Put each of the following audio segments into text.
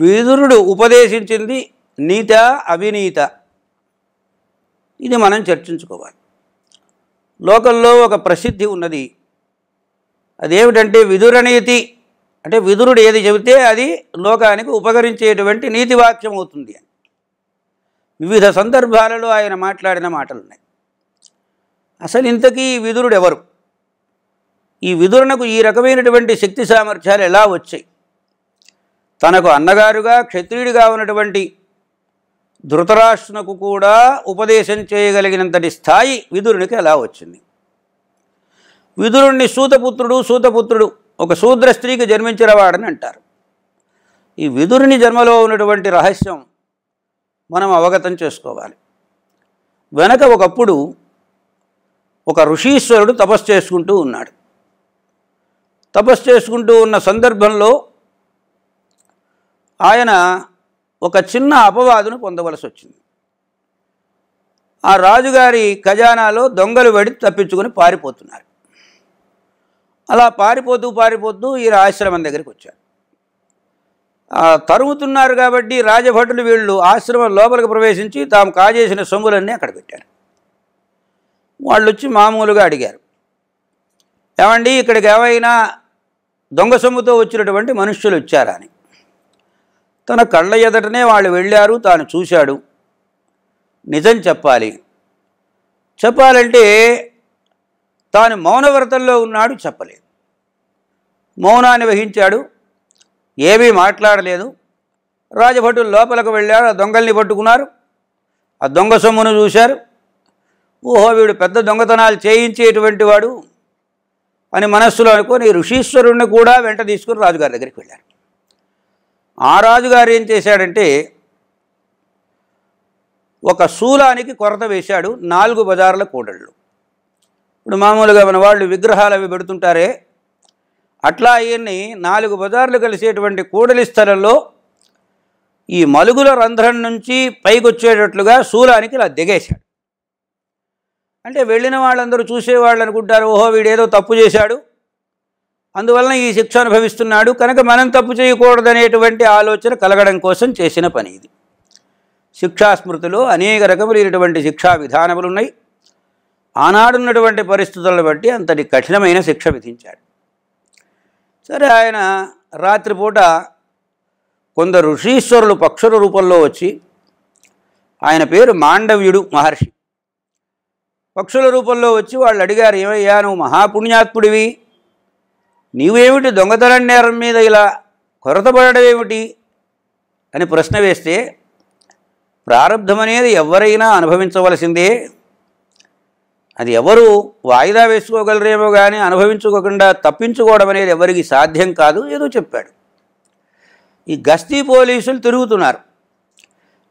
విదురుడు ఉపదేశించింది నీత అవినీత ఇది మనం చర్చించుకోవాలి లోకంలో ఒక ప్రసిద్ధి ఉన్నది అదేమిటంటే విదురనీతి అంటే విదురుడు ఏది చెబితే అది లోకానికి ఉపకరించేటువంటి నీతి వాక్యం అవుతుంది అని వివిధ సందర్భాలలో ఆయన మాట్లాడిన మాటలున్నాయి అసలు ఇంతకీ విదురుడు ఎవరు ఈ విదురునకు ఈ రకమైనటువంటి శక్తి సామర్థ్యాలు ఎలా వచ్చాయి తనకు అన్నగారుగా క్షత్రియుడిగా ఉన్నటువంటి ధృతరాష్ట్రునకు కూడా ఉపదేశం చేయగలిగినంతటి స్థాయి విదురునికి ఎలా వచ్చింది విదురుణ్ణి సూతపుత్రుడు సూతపుత్రుడు ఒక శూద్ర స్త్రీకి జన్మించినవాడని అంటారు ఈ విదురుని జన్మలో ఉన్నటువంటి రహస్యం మనం అవగతం చేసుకోవాలి వెనక ఒకప్పుడు ఒక ఋషీశ్వరుడు తపస్సు చేసుకుంటూ ఉన్నాడు తపస్సు చేసుకుంటూ ఉన్న సందర్భంలో ఆయన ఒక చిన్న అపవాదును పొందవలసి వచ్చింది ఆ రాజుగారి ఖజానాలో దొంగలు పడి తప్పించుకొని పారిపోతున్నారు అలా పారిపోతూ పారిపోతూ ఈ ఆశ్రమం దగ్గరికి వచ్చారు తరుముతున్నారు కాబట్టి రాజభటులు వీళ్ళు ఆశ్రమం లోపలికి ప్రవేశించి తాము కాజేసిన సొమ్ములన్నీ అక్కడ పెట్టారు వాళ్ళు వచ్చి మామూలుగా అడిగారు ఏమండి ఇక్కడికి ఏవైనా దొంగ సొమ్ముతో వచ్చినటువంటి మనుష్యులు వచ్చారా అని తన కళ్ళ ఎదటనే వాళ్ళు వెళ్ళారు తాను చూశాడు నిజం చెప్పాలి చెప్పాలంటే తాను మౌనవ్రతంలో ఉన్నాడు చెప్పలేదు మౌనాన్ని వహించాడు ఏమీ మాట్లాడలేదు రాజభటులు లోపలికి వెళ్ళారు ఆ దొంగల్ని పట్టుకున్నారు ఆ దొంగ సొమ్మును చూశారు ఓహో వీడు పెద్ద దొంగతనాలు చేయించేటువంటి వాడు అని మనస్సులో అనుకొని ఋషీశ్వరుణ్ణి కూడా వెంట తీసుకుని రాజుగారి దగ్గరికి వెళ్ళారు ఆ రాజుగారు ఏం చేశాడంటే ఒక శూలానికి కొరత వేశాడు నాలుగు బజార్ల కూడళ్ళు ఇప్పుడు మామూలుగా మన వాళ్ళు విగ్రహాలు అవి పెడుతుంటారే అట్లా ఈయన్ని నాలుగు బజార్లు కలిసేటువంటి కూడలి స్థలంలో ఈ మలుగుల రంధ్రం నుంచి పైకొచ్చేటట్లుగా శూలానికి ఇలా దిగేశాడు అంటే వెళ్ళిన వాళ్ళందరూ చూసేవాళ్ళు అనుకుంటారు ఓహో వీడేదో తప్పు చేశాడు అందువలన ఈ శిక్ష అనుభవిస్తున్నాడు కనుక మనం తప్పు చేయకూడదనేటువంటి ఆలోచన కలగడం కోసం చేసిన పని ఇది శిక్షాస్మృతిలో అనేక రకములైనటువంటి శిక్షా విధానములు ఉన్నాయి ఆనాడున్నటువంటి పరిస్థితులను బట్టి అంతటి కఠినమైన శిక్ష విధించాడు సరే ఆయన రాత్రిపూట కొందరు ఋషీశ్వరులు పక్షుల రూపంలో వచ్చి ఆయన పేరు మాండవ్యుడు మహర్షి పక్షుల రూపంలో వచ్చి వాళ్ళు అడిగారు ఏమయ్యా నువ్వు మహాపుణ్యాత్ముడివి నీవేమిటి దొంగతనం నేరం మీద ఇలా కొరతపడడం ఏమిటి అని ప్రశ్న వేస్తే ప్రారంభం అనేది ఎవరైనా అనుభవించవలసిందే అది ఎవరు వాయిదా వేసుకోగలరేమో కానీ అనుభవించుకోకుండా తప్పించుకోవడం అనేది ఎవరికి సాధ్యం కాదు ఏదో చెప్పాడు ఈ గస్తీ పోలీసులు తిరుగుతున్నారు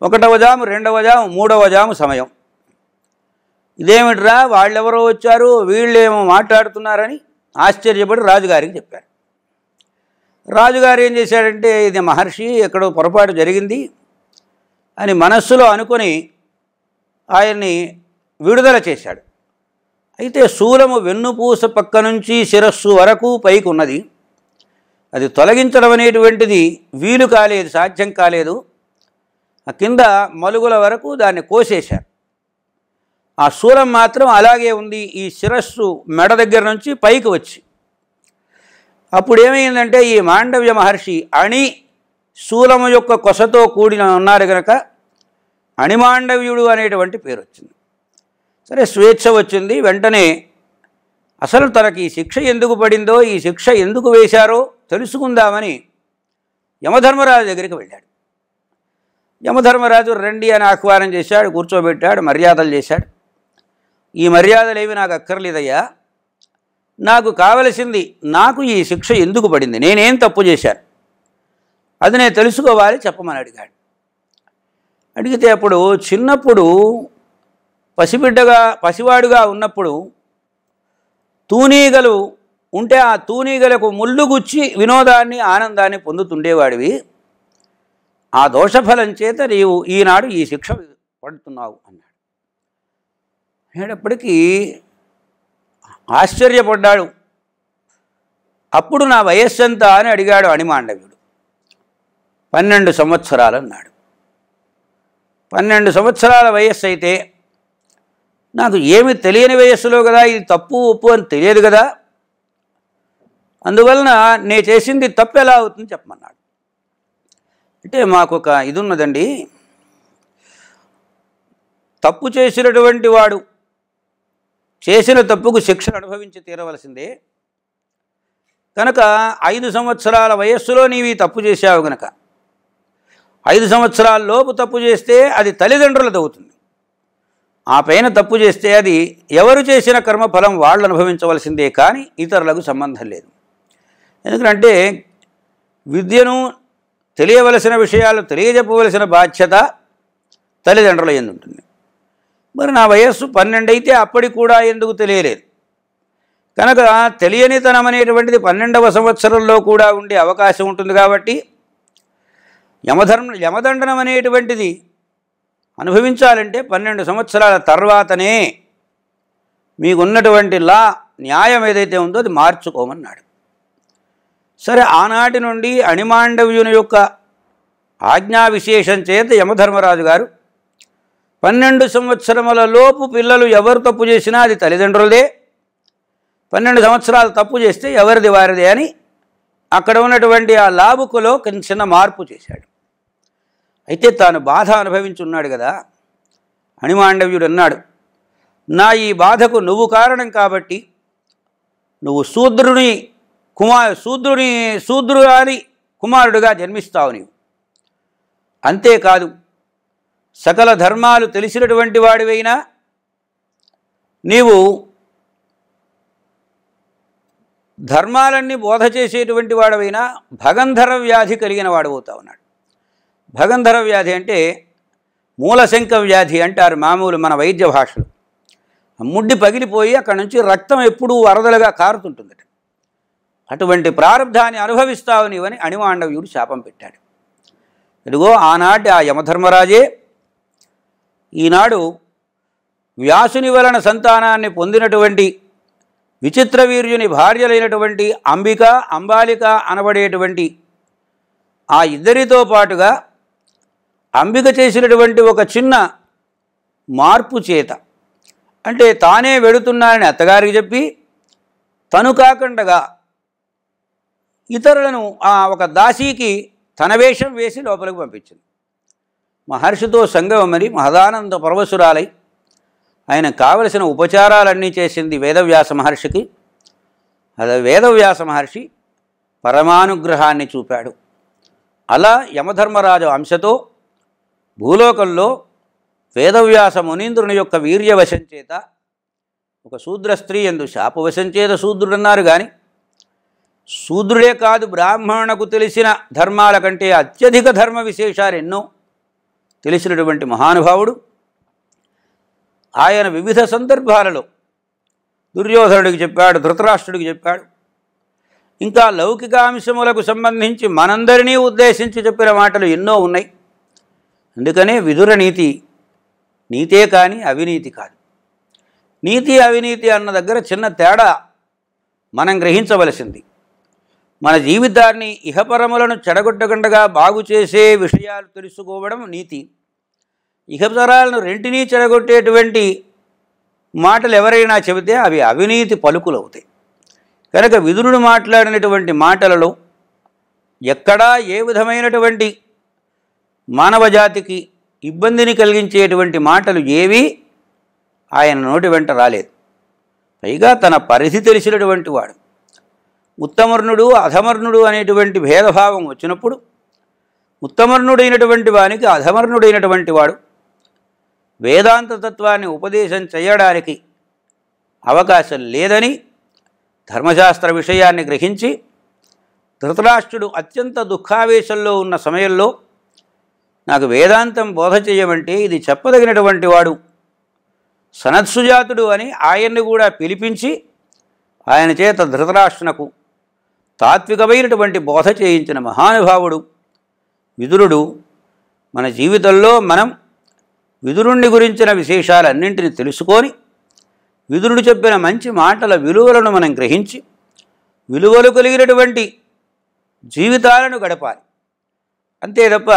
ఒకటవ జాము రెండవ జాము మూడవ జాము సమయం ఇదేమిట్రా వాళ్ళెవరో వచ్చారు వీళ్ళేమో మాట్లాడుతున్నారని ఆశ్చర్యపడి రాజుగారికి చెప్పారు రాజుగారు ఏం చేశాడంటే ఇది మహర్షి ఎక్కడో పొరపాటు జరిగింది అని మనస్సులో అనుకొని ఆయన్ని విడుదల చేశాడు అయితే శూలము వెన్నుపూస పక్క నుంచి శిరస్సు వరకు పైకి ఉన్నది అది తొలగించడం అనేటువంటిది వీలు కాలేదు సాధ్యం కాలేదు కింద మలుగుల వరకు దాన్ని కోసేశారు ఆ శూలం మాత్రం అలాగే ఉంది ఈ శిరస్సు మెడ దగ్గర నుంచి పైకి వచ్చి అప్పుడు ఏమైందంటే ఈ మాండవ్య మహర్షి అణి శూలము యొక్క కొసతో కూడిన ఉన్నారు కనుక అణిమాండవ్యుడు అనేటువంటి పేరు వచ్చింది సరే స్వేచ్ఛ వచ్చింది వెంటనే అసలు తనకి ఈ శిక్ష ఎందుకు పడిందో ఈ శిక్ష ఎందుకు వేశారో తెలుసుకుందామని యమధర్మరాజు దగ్గరికి వెళ్ళాడు యమధర్మరాజు రండి అని ఆహ్వానం చేశాడు కూర్చోబెట్టాడు మర్యాదలు చేశాడు ఈ మర్యాదలేవి నాకు అక్కర్లేదయ్యా నాకు కావలసింది నాకు ఈ శిక్ష ఎందుకు పడింది నేనేం తప్పు చేశాను అది నేను తెలుసుకోవాలి చెప్పమని అడిగాడు అడిగితే అప్పుడు చిన్నప్పుడు పసిబిడ్డగా పసివాడుగా ఉన్నప్పుడు తూనీగలు ఉంటే ఆ తూనీగలకు ముళ్ళుగుచ్చి వినోదాన్ని ఆనందాన్ని పొందుతుండేవాడివి ఆ దోషఫలం చేత నీవు ఈనాడు ఈ శిక్ష పడుతున్నావు అన్నాడు అనేటప్పటికీ ఆశ్చర్యపడ్డాడు అప్పుడు నా వయస్సు ఎంత అని అడిగాడు అణిమాండవ్యుడు పన్నెండు సంవత్సరాలు అన్నాడు పన్నెండు సంవత్సరాల వయస్సు అయితే నాకు ఏమి తెలియని వయస్సులో కదా ఇది తప్పు ఉప్పు అని తెలియదు కదా అందువలన నే చేసింది తప్పు ఎలా అవుతుంది చెప్పమన్నాడు అంటే మాకు ఒక ఇది ఉన్నదండి తప్పు చేసినటువంటి వాడు చేసిన తప్పుకు శిక్షను అనుభవించి తీరవలసిందే కనుక ఐదు సంవత్సరాల వయస్సులో నీవి తప్పు చేశావు గనక ఐదు సంవత్సరాల లోపు తప్పు చేస్తే అది తల్లిదండ్రులది అవుతుంది ఆ పైన తప్పు చేస్తే అది ఎవరు చేసిన కర్మఫలం వాళ్ళు అనుభవించవలసిందే కానీ ఇతరులకు సంబంధం లేదు ఎందుకంటే విద్యను తెలియవలసిన విషయాలు తెలియజెప్పవలసిన బాధ్యత తల్లిదండ్రుల ఎందుంటుంది మరి నా వయస్సు పన్నెండు అయితే అప్పటికి కూడా ఎందుకు తెలియలేదు కనుక తెలియనితనం అనేటువంటిది పన్నెండవ సంవత్సరంలో కూడా ఉండే అవకాశం ఉంటుంది కాబట్టి యమధర్మ యమదండనం అనేటువంటిది అనుభవించాలంటే పన్నెండు సంవత్సరాల తర్వాతనే మీకున్నటువంటి లా న్యాయం ఏదైతే ఉందో అది మార్చుకోమన్నాడు సరే ఆనాటి నుండి అణిమాండవ్యుని యొక్క ఆజ్ఞా విశేషం చేత యమధర్మరాజు గారు పన్నెండు సంవత్సరముల లోపు పిల్లలు ఎవరు తప్పు చేసినా అది తల్లిదండ్రులదే పన్నెండు సంవత్సరాలు తప్పు చేస్తే ఎవరిది వారిదే అని అక్కడ ఉన్నటువంటి ఆ లాభుకులో చిన్న మార్పు చేశాడు అయితే తాను బాధ అనుభవించున్నాడు కదా అణిమాండవ్యుడు అన్నాడు నా ఈ బాధకు నువ్వు కారణం కాబట్టి నువ్వు శూద్రుని కుమార్ శూద్రుని శూద్రుగాని కుమారుడుగా జన్మిస్తావు నీవు అంతేకాదు సకల ధర్మాలు తెలిసినటువంటి వాడివైనా నీవు ధర్మాలన్నీ బోధ చేసేటువంటి వాడవైనా భగంధర వ్యాధి కలిగిన వాడవుతా ఉన్నాడు భగంధర వ్యాధి అంటే మూలశంక వ్యాధి అంటారు మామూలు మన వైద్య భాషలు ముడ్డి పగిలిపోయి అక్కడి నుంచి రక్తం ఎప్పుడూ వరదలుగా కారుతుంటుంది అటువంటి ప్రారంధాన్ని అనుభవిస్తావు నీవని అణిమాండవ్యుడు శాపం పెట్టాడు ఇదిగో ఆనాటి ఆ యమధర్మరాజే ఈనాడు వ్యాసుని వలన సంతానాన్ని పొందినటువంటి విచిత్ర వీర్యుని భార్యలైనటువంటి అంబిక అంబాలిక అనబడేటువంటి ఆ ఇద్దరితో పాటుగా అంబిక చేసినటువంటి ఒక చిన్న మార్పు చేత అంటే తానే వెడుతున్నానని అత్తగారికి చెప్పి తను కాకుండా ఇతరులను ఆ ఒక దాసీకి తన వేషం వేసి లోపలికి పంపించింది మహర్షితో సంగమమని మహదానంద పరవశురాలై ఆయన కావలసిన ఉపచారాలన్నీ చేసింది వేదవ్యాస మహర్షికి అది వేదవ్యాస మహర్షి పరమానుగ్రహాన్ని చూపాడు అలా యమధర్మరాజు అంశతో భూలోకంలో వేదవ్యాస మునీంద్రుని యొక్క వీర్యవశం చేత ఒక శూద్ర స్త్రీ ఎందు శాపవశం చేత శూద్రుడన్నారు కానీ శూద్రుడే కాదు బ్రాహ్మణకు తెలిసిన ధర్మాల కంటే అత్యధిక ధర్మ విశేషాలు ఎన్నో తెలిసినటువంటి మహానుభావుడు ఆయన వివిధ సందర్భాలలో దుర్యోధనుడికి చెప్పాడు ధృతరాష్ట్రుడికి చెప్పాడు ఇంకా లౌకిక అంశములకు సంబంధించి మనందరినీ ఉద్దేశించి చెప్పిన మాటలు ఎన్నో ఉన్నాయి అందుకనే విదుర నీతి నీతే కానీ అవినీతి కాదు నీతి అవినీతి అన్న దగ్గర చిన్న తేడా మనం గ్రహించవలసింది మన జీవితాన్ని ఇహపరములను చెడగొట్టకుండగా బాగు చేసే విషయాలు తెలుసుకోవడం నీతి ఇహపరాలను రెంటినీ చెడగొట్టేటువంటి మాటలు ఎవరైనా చెబితే అవి అవినీతి పలుకులవుతాయి కనుక విదురుడు మాట్లాడినటువంటి మాటలలో ఎక్కడా ఏ విధమైనటువంటి మానవ జాతికి ఇబ్బందిని కలిగించేటువంటి మాటలు ఏవి ఆయన నోటి వెంట రాలేదు పైగా తన పరిధి తెలిసినటువంటి వాడు ఉత్తమర్ణుడు అధమర్ణుడు అనేటువంటి భేదభావం వచ్చినప్పుడు ఉత్తమర్ణుడైనటువంటి వానికి అధమర్ణుడైనటువంటి వాడు వేదాంత తత్వాన్ని ఉపదేశం చేయడానికి అవకాశం లేదని ధర్మశాస్త్ర విషయాన్ని గ్రహించి ధృతరాష్ట్రుడు అత్యంత దుఃఖావేశంలో ఉన్న సమయంలో నాకు వేదాంతం బోధ చేయమంటే ఇది చెప్పదగినటువంటి వాడు సనత్సుజాతుడు అని ఆయన్ని కూడా పిలిపించి ఆయన చేత ధృతరాష్ట్రునకు తాత్వికమైనటువంటి బోధ చేయించిన మహానుభావుడు విదురుడు మన జీవితంలో మనం విదురుణ్ణి గురించిన విశేషాలన్నింటినీ తెలుసుకొని విదురుడు చెప్పిన మంచి మాటల విలువలను మనం గ్రహించి విలువలు కలిగినటువంటి జీవితాలను గడపాలి అంతే తప్ప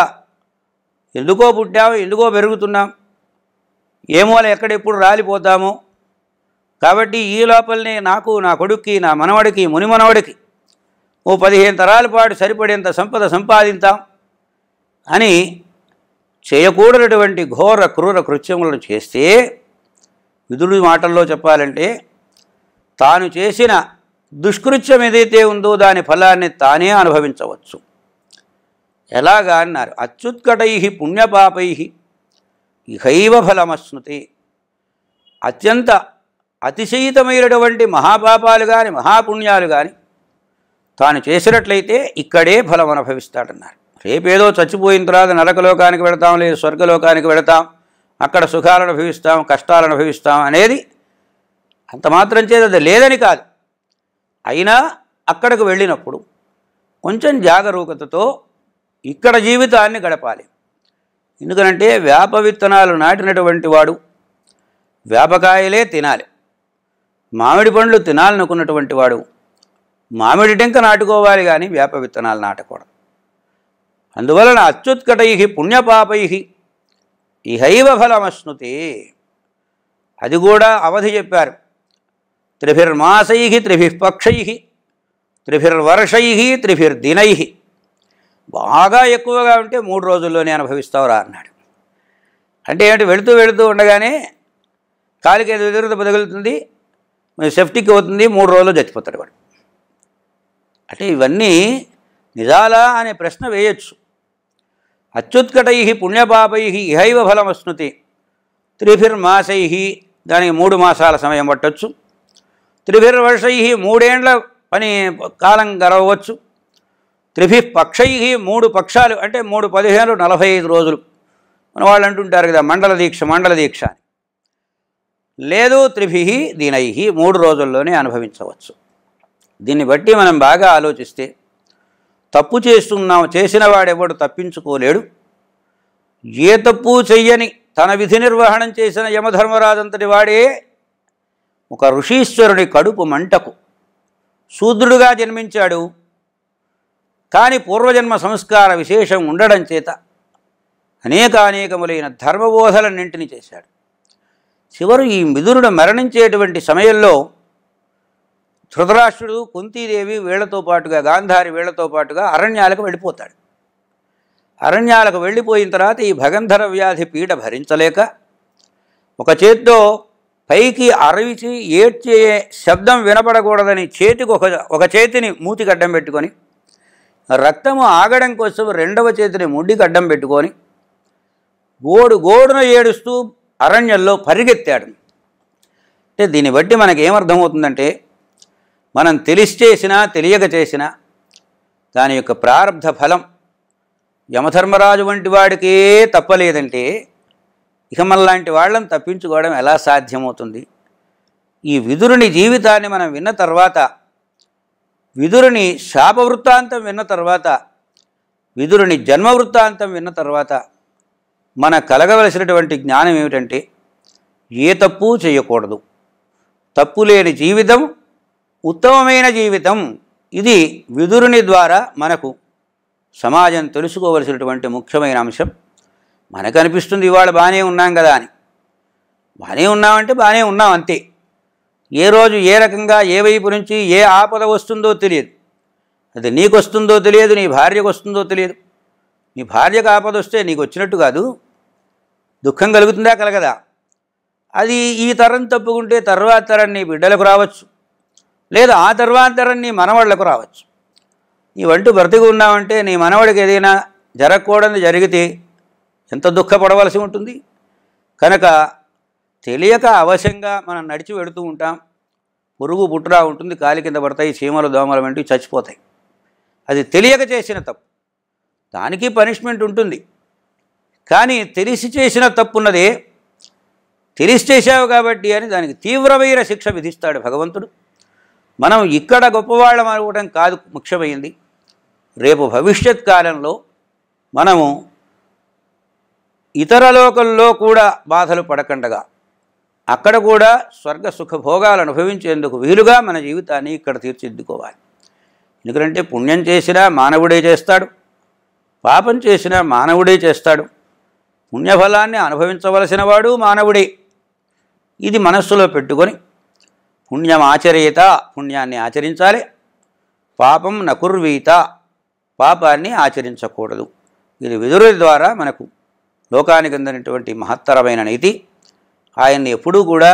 ఎందుకో పుట్టాము ఎందుకో పెరుగుతున్నాం ఏమో ఎక్కడెప్పుడు రాలిపోతామో కాబట్టి ఈ లోపలనే నాకు నా కొడుక్కి నా మనవడికి ముని మనవడికి ఓ పదిహేను తరాల పాటు సరిపడేంత సంపద సంపాదించాం అని చేయకూడనటువంటి ఘోర క్రూర కృత్యములను చేస్తే విధుడి మాటల్లో చెప్పాలంటే తాను చేసిన దుష్కృత్యం ఏదైతే ఉందో దాని ఫలాన్ని తానే అనుభవించవచ్చు ఎలాగా అన్నారు అత్యుత్కటై పుణ్యపాపై ఇహైవ ఫలమశ్నుతి అత్యంత అతిశయితమైనటువంటి మహాపాపాలు కానీ మహాపుణ్యాలు కానీ తాను చేసినట్లయితే ఇక్కడే ఫలం అనుభవిస్తాడన్నారు రేపేదో చచ్చిపోయిన తర్వాత నరకలోకానికి వెళతాం లేదు స్వర్గలోకానికి వెళతాం అక్కడ సుఖాలను అనుభవిస్తాం కష్టాలను అనుభవిస్తాం అనేది అంత మాత్రం చేత అది లేదని కాదు అయినా అక్కడికి వెళ్ళినప్పుడు కొంచెం జాగరూకతతో ఇక్కడ జీవితాన్ని గడపాలి ఎందుకనంటే వేప విత్తనాలు నాటినటువంటి వాడు వేపకాయలే తినాలి మామిడి పండ్లు తినాలనుకున్నటువంటి వాడు మామిడి టెంక నాటుకోవాలి కానీ వేప విత్తనాలు నాటకూడదు అందువలన అత్యుత్కటై పుణ్యపాపై ఇహైవ ఫలమశ్నుతి అది కూడా అవధి చెప్పారు త్రిభిర్మాసై త్రిభిపక్షై త్రిభిర్వర్షై త్రిభిర్దినై బాగా ఎక్కువగా ఉంటే మూడు రోజుల్లోనే అనుభవిస్తావురా అన్నాడు అంటే ఏమిటి వెళుతూ వెళుతూ ఉండగానే కాలికి ఏదో ఎదురుత బదగులుతుంది సెఫ్టీకి అవుతుంది మూడు రోజుల్లో చచ్చిపోతాడు వాడు అంటే ఇవన్నీ నిజాలా అనే ప్రశ్న వేయచ్చు అత్యుత్కటై పుణ్యపాపై ఇహైవ ఫలమశ్నుతి త్రిభిర్మాసై దానికి మూడు మాసాల సమయం పట్టవచ్చు త్రిభిర్వర్షై మూడేండ్ల పని కాలం గడవచ్చు త్రిభి పక్షై మూడు పక్షాలు అంటే మూడు పదిహేను నలభై ఐదు రోజులు మన వాళ్ళు అంటుంటారు కదా మండల దీక్ష మండల దీక్ష అని లేదు త్రిభి దీనై మూడు రోజుల్లోనే అనుభవించవచ్చు దీన్ని బట్టి మనం బాగా ఆలోచిస్తే తప్పు చేస్తున్నాం చేసిన వాడెవడు తప్పించుకోలేడు ఏ తప్పు చెయ్యని తన విధి నిర్వహణం చేసిన యమధర్మరాజంతటి వాడే ఒక ఋషీశ్వరుడి కడుపు మంటకు శూద్రుడుగా జన్మించాడు కానీ పూర్వజన్మ సంస్కార విశేషం ఉండడం చేత అనేకానేకములైన ధర్మబోధలన్నింటినీ చేశాడు చివరు ఈ మిదురుడు మరణించేటువంటి సమయంలో ధృతరాష్ట్రుడు కుంతీదేవి వీళ్లతో పాటుగా గాంధారి వీళ్లతో పాటుగా అరణ్యాలకు వెళ్ళిపోతాడు అరణ్యాలకు వెళ్ళిపోయిన తర్వాత ఈ భగంధర వ్యాధి పీడ భరించలేక ఒక చేత్తో పైకి అరవిచి ఏడ్చే శబ్దం వినపడకూడదని చేతికి ఒక ఒక చేతిని మూతి గడ్డం పెట్టుకొని రక్తము ఆగడం కోసం రెండవ చేతిని ముడ్డి గడ్డం పెట్టుకొని గోడు గోడున ఏడుస్తూ అరణ్యంలో పరిగెత్తాడు అంటే దీన్ని బట్టి మనకేమర్థమవుతుందంటే మనం తెలిసి చేసినా తెలియక చేసినా దాని యొక్క ప్రారంభ ఫలం యమధర్మరాజు వంటి వాడికే తప్పలేదంటే ఇక మనలాంటి వాళ్ళని తప్పించుకోవడం ఎలా సాధ్యమవుతుంది ఈ విదురుని జీవితాన్ని మనం విన్న తర్వాత విదురుని శాప వృత్తాంతం విన్న తర్వాత విదురుని జన్మ వృత్తాంతం విన్న తర్వాత మన కలగవలసినటువంటి జ్ఞానం ఏమిటంటే ఏ తప్పు చేయకూడదు తప్పు లేని జీవితం ఉత్తమమైన జీవితం ఇది విదురుని ద్వారా మనకు సమాజం తెలుసుకోవలసినటువంటి ముఖ్యమైన అంశం మనకు అనిపిస్తుంది ఇవాళ బాగానే ఉన్నాం కదా అని బాగానే ఉన్నామంటే బాగానే ఉన్నాం అంతే ఏ రోజు ఏ రకంగా ఏ వైపు నుంచి ఏ ఆపద వస్తుందో తెలియదు అది నీకు వస్తుందో తెలియదు నీ భార్యకు వస్తుందో తెలియదు నీ భార్యకు ఆపద వస్తే నీకు వచ్చినట్టు కాదు దుఃఖం కలుగుతుందా కలగదా అది ఈ తరం తప్పుకుంటే తర్వాత తరం నీ బిడ్డలకు రావచ్చు లేదా ఆ తర్వాత నీ మనవాళ్లకు రావచ్చు నీ నీవంటూ బ్రతికి ఉన్నావంటే నీ మనవాడికి ఏదైనా జరగకూడదు జరిగితే ఎంత దుఃఖపడవలసి ఉంటుంది కనుక తెలియక అవశ్యంగా మనం నడిచి పెడుతూ ఉంటాం పురుగు పుట్టురా ఉంటుంది కాలి కింద పడతాయి చీమలు దోమలు వంటివి చచ్చిపోతాయి అది తెలియక చేసిన తప్పు దానికి పనిష్మెంట్ ఉంటుంది కానీ తెలిసి చేసిన తప్పు ఉన్నదే తెలిసి చేశావు కాబట్టి అని దానికి తీవ్రమైన శిక్ష విధిస్తాడు భగవంతుడు మనం ఇక్కడ గొప్పవాళ్ళం అనుకోవడం కాదు ముఖ్యమైంది రేపు భవిష్యత్ కాలంలో మనము ఇతర లోకంలో కూడా బాధలు పడకుండగా అక్కడ కూడా స్వర్గ సుఖభోగాలు అనుభవించేందుకు వీలుగా మన జీవితాన్ని ఇక్కడ తీర్చిదిద్దుకోవాలి ఎందుకంటే పుణ్యం చేసినా మానవుడే చేస్తాడు పాపం చేసినా మానవుడే చేస్తాడు పుణ్యఫలాన్ని అనుభవించవలసిన వాడు మానవుడే ఇది మనస్సులో పెట్టుకొని పుణ్యం ఆచరేత పుణ్యాన్ని ఆచరించాలి పాపం నకుర్వీత పాపాన్ని ఆచరించకూడదు ఇది విదురు ద్వారా మనకు లోకానికి అందినటువంటి మహత్తరమైన నీతి ఆయన్ని ఎప్పుడూ కూడా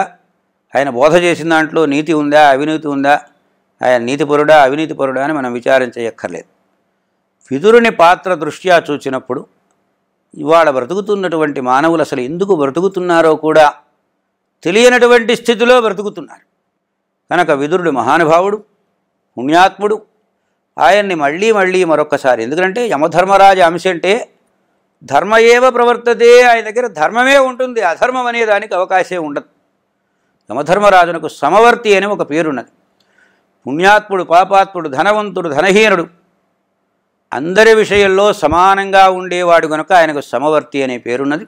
ఆయన బోధ చేసిన దాంట్లో నీతి ఉందా అవినీతి ఉందా ఆయన నీతిపరుడా అవినీతిపరుడా అని మనం విచారించక్కర్లేదు విదురుని పాత్ర దృష్ట్యా చూచినప్పుడు ఇవాళ బ్రతుకుతున్నటువంటి మానవులు అసలు ఎందుకు బ్రతుకుతున్నారో కూడా తెలియనటువంటి స్థితిలో బ్రతుకుతున్నారు కనుక విదురుడు మహానుభావుడు పుణ్యాత్ముడు ఆయన్ని మళ్ళీ మళ్ళీ మరొక్కసారి ఎందుకంటే యమధర్మరాజు అంశ అంటే ధర్మ ఏవ ప్రవర్తదే ఆయన దగ్గర ధర్మమే ఉంటుంది అధర్మం అనేదానికి అవకాశం ఉండదు యమధర్మరాజునకు సమవర్తి అని ఒక పేరున్నది పుణ్యాత్ముడు పాపాత్ముడు ధనవంతుడు ధనహీనుడు అందరి విషయంలో సమానంగా ఉండేవాడు గనుక ఆయనకు సమవర్తి అనే పేరున్నది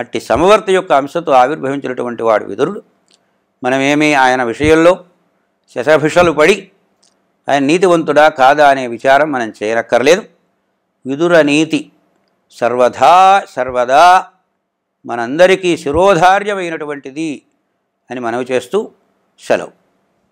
అట్టి సమవర్తి యొక్క అంశతో ఆవిర్భవించినటువంటి వాడు విదురుడు మనమేమీ ఆయన విషయంలో శశభిషలు పడి ఆయన నీతివంతుడా కాదా అనే విచారం మనం చేయనక్కర్లేదు విదుర నీతి సర్వదా సర్వదా మనందరికీ శిరోధార్యమైనటువంటిది అని మనవి చేస్తూ సెలవు